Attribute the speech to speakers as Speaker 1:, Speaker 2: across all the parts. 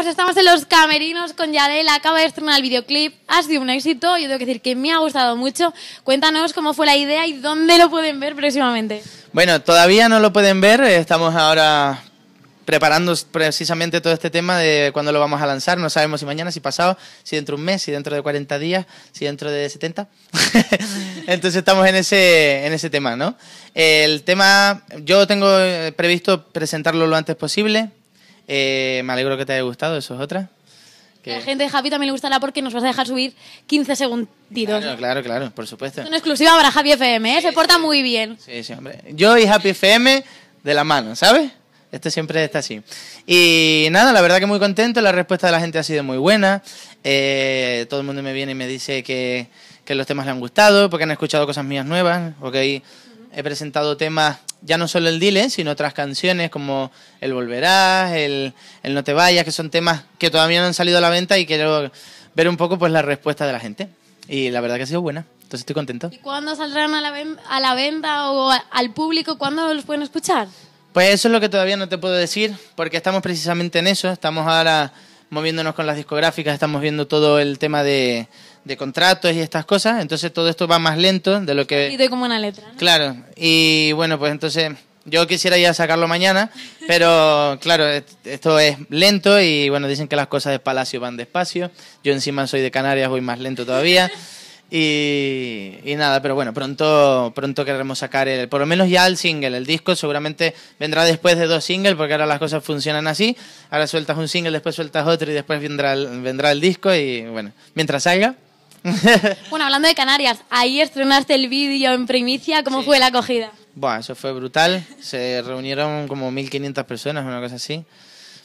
Speaker 1: Pues estamos en los camerinos con Yadel, acaba de estrenar el videoclip, ha sido un éxito, yo tengo que decir que me ha gustado mucho. Cuéntanos cómo fue la idea y dónde lo pueden ver próximamente.
Speaker 2: Bueno, todavía no lo pueden ver, estamos ahora preparando precisamente todo este tema de cuándo lo vamos a lanzar. No sabemos si mañana, si pasado, si dentro de un mes, si dentro de 40 días, si dentro de 70. Entonces estamos en ese, en ese tema, ¿no? El tema, yo tengo eh, previsto presentarlo lo antes posible. Eh, me alegro que te haya gustado, eso es otra.
Speaker 1: Que... La gente de Happy también le gustará porque nos vas a dejar subir 15 segunditos.
Speaker 2: Claro, claro, por supuesto. Es
Speaker 1: una exclusiva para Happy FM, ¿eh? se porta muy bien.
Speaker 2: Sí, sí, hombre. Yo y Happy FM de la mano, ¿sabes? Esto siempre está así. Y nada, la verdad que muy contento, la respuesta de la gente ha sido muy buena. Eh, todo el mundo me viene y me dice que, que los temas le han gustado, porque han escuchado cosas mías nuevas, porque hay he presentado temas, ya no solo el Dile, sino otras canciones como El Volverás, el, No Te Vayas, que son temas que todavía no han salido a la venta y quiero ver un poco pues la respuesta de la gente. Y la verdad que ha sido buena. Entonces estoy contento. ¿Y
Speaker 1: cuándo saldrán a la, a la venta o al público? ¿Cuándo los pueden escuchar?
Speaker 2: Pues eso es lo que todavía no te puedo decir, porque estamos precisamente en eso. Estamos ahora moviéndonos con las discográficas, estamos viendo todo el tema de, contratos y estas cosas, entonces todo esto va más lento de lo que... Y
Speaker 1: de como una letra.
Speaker 2: Claro, y bueno, pues entonces yo quisiera ya sacarlo mañana, pero claro, esto es lento y bueno, dicen que las cosas de Palacio van despacio, yo encima soy de Canarias, voy más lento todavía. Y, nada, pero bueno, pronto, pronto querremos sacar el, por lo menos ya el single. El disco seguramente vendrá después de dos singles, porque ahora las cosas funcionan así. Ahora sueltas un single, después sueltas otro y después vendrá el, vendrá el disco. Y bueno, mientras salga.
Speaker 1: bueno, hablando de Canarias, ahí estrenaste el vídeo en primicia. ¿Cómo fue la acogida?
Speaker 2: Bueno, eso fue brutal. Se reunieron como 1500 personas, una cosa así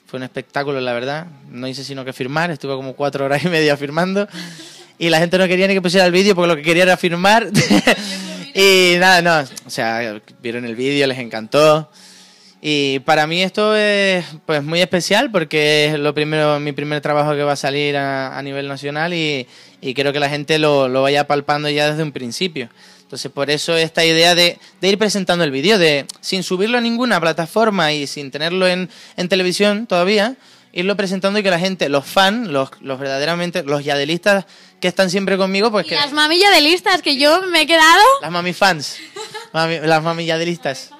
Speaker 2: fue un espectáculo, la verdad. No hice sino que firmar, estuve como cuatro horas y media firmando y la gente no quería ni que pusiera el vídeo porque lo que quería era firmar. y nada, no, o sea, vieron el vídeo, les encantó. Y para mí esto es pues muy especial porque es lo primero, mi primer trabajo que va a salir a, nivel nacional y, creo que la gente lo, vaya palpando ya desde un principio. Entonces por eso esta idea de, de ir presentando el vídeo, de sin subirlo a ninguna plataforma y sin tenerlo en, en televisión todavía, irlo presentando y que la gente, los fans, los, verdaderamente, los yadelistas que están siempre conmigo, pues que... Las
Speaker 1: mami yadelistas, que yo me he quedado.
Speaker 2: Las mami fans. las mami yadelistas.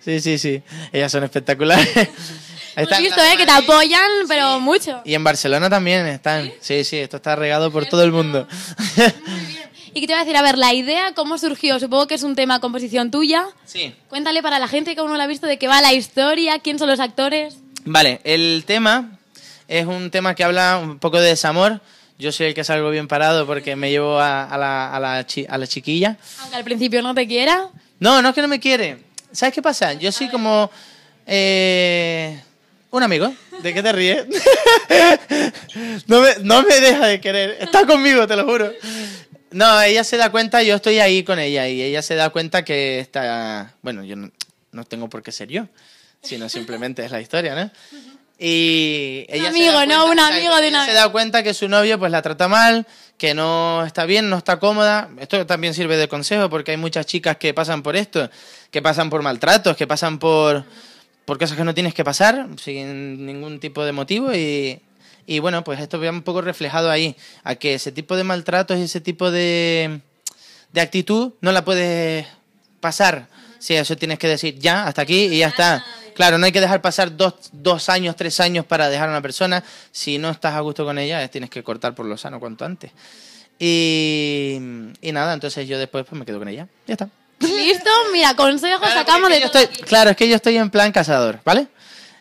Speaker 2: Sí, sí, sí. Ellas son espectaculares. Pues están, visto, eh, que te apoyan,
Speaker 1: pero mucho.
Speaker 2: Y en Barcelona también están. Sí, sí, esto está regado por todo el mundo.
Speaker 1: Y que te voy a decir, a ver, la idea, ¿cómo surgió? Supongo que es un tema composición tuya. Sí. Cuéntale para la gente que aún no lo ha visto de qué va la historia, quién son los actores.
Speaker 2: Vale, el tema es un tema que habla un poco de desamor. Yo soy el que salgo bien parado porque me llevo a, la, a, la, chiquilla.
Speaker 1: Aunque al principio no te quiera.
Speaker 2: No, no es que no me quiere. ¿Sabes qué pasa? Yo soy como... Eh, un amigo. ¿De qué te ríes? no, me, no me deja de querer. Está conmigo, te lo juro. No, ella se da cuenta, yo estoy ahí con ella y ella se da cuenta que está... Bueno, yo no, no tengo por qué ser yo, sino simplemente es la historia, ¿no? Y ella un amigo, no, un amigo una... Se da cuenta que su novio pues la trata mal, que no está bien, no está cómoda. Esto también sirve de consejo porque hay muchas chicas que pasan por esto, que pasan por maltratos, que pasan por, por cosas que no tienes que pasar sin ningún tipo de motivo y, bueno, pues esto viene un poco reflejado ahí, a que ese tipo de maltratos y ese tipo de, de actitud no la puedes pasar. Si eso tienes que decir ya, hasta aquí y ya está Claro, no hay que dejar pasar dos, años, tres años para dejar a una persona. Si no estás a gusto con ella, tienes que cortar por lo sano cuanto antes. Y, nada, entonces yo después pues, me quedo con ella. Ya está.
Speaker 1: Listo, mira, consejos sacamos de
Speaker 2: Claro, es que yo estoy en plan cazador, ¿vale?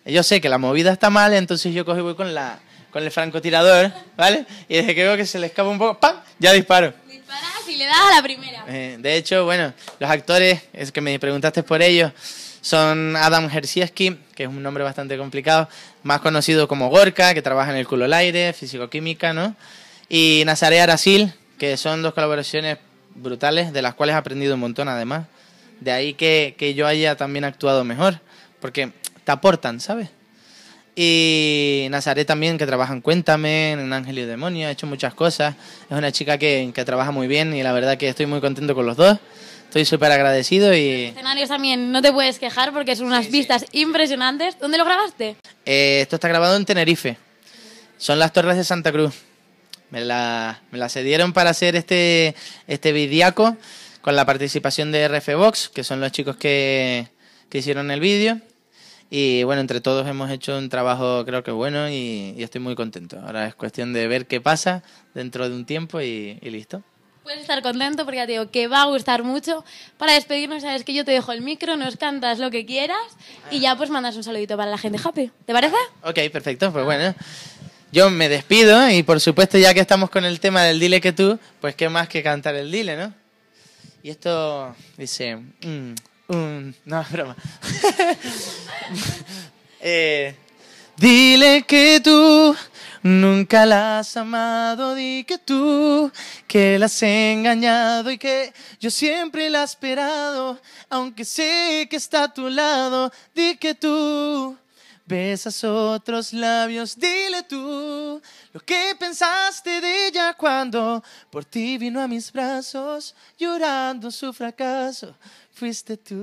Speaker 2: Yo sé que la movida está mal, entonces yo cojo y voy con la con el francotirador, ¿vale? Y desde que veo que se le escapa un poco, ¡pam! Ya disparo.
Speaker 1: Disparas y le das a la primera.
Speaker 2: Eh, de hecho, bueno, los actores, es que me preguntaste por ellos son Adam Hersieski, que es un nombre bastante complicado, más conocido como Gorka, que trabaja en el culo al aire, físico-química, ¿no? Y Nazaré Arasil, que son dos colaboraciones brutales, de las cuales he aprendido un montón además. De ahí que, yo haya también actuado mejor, porque te aportan, ¿sabes? Y Nazaré también, que trabaja en Cuéntame, en Ángel y Demonio, ha hecho muchas cosas. Es una chica que, que trabaja muy bien y la verdad que estoy muy contento con los dos. Estoy súper agradecido y...
Speaker 1: escenarios también, no te puedes quejar porque son unas vistas impresionantes. ¿Dónde lo grabaste?
Speaker 2: Eh, esto está grabado en Tenerife. Son las Torres de Santa Cruz. Me la, me la cedieron para hacer este, este vidiaco con la participación de RF Box, que son los chicos que, hicieron el vídeo. Y bueno, entre todos hemos hecho un trabajo creo que bueno y, estoy muy contento. Ahora es cuestión de ver qué pasa dentro de un tiempo y listo.
Speaker 1: Puedes estar contento porque ya te digo que va a gustar mucho. Para despedirnos, sabes que yo te dejo el micro, nos cantas lo que quieras y ya pues mandas un saludito para la gente happy. ¿Te parece?
Speaker 2: Ok, perfecto, pues bueno. Yo me despido y por supuesto ya que estamos con el tema del dile que tú, pues qué más que cantar el dile, ¿no? Y esto dice... Mm, no, es broma. Eh, dile que tú Nunca la has amado, di que tú, que la has engañado y que yo siempre la he esperado, aunque sé que está a tu lado, di que tú. Besas otros labios, dile tú lo que pensaste de ella cuando por ti vino a mis brazos llorando su fracaso. Fuiste tú.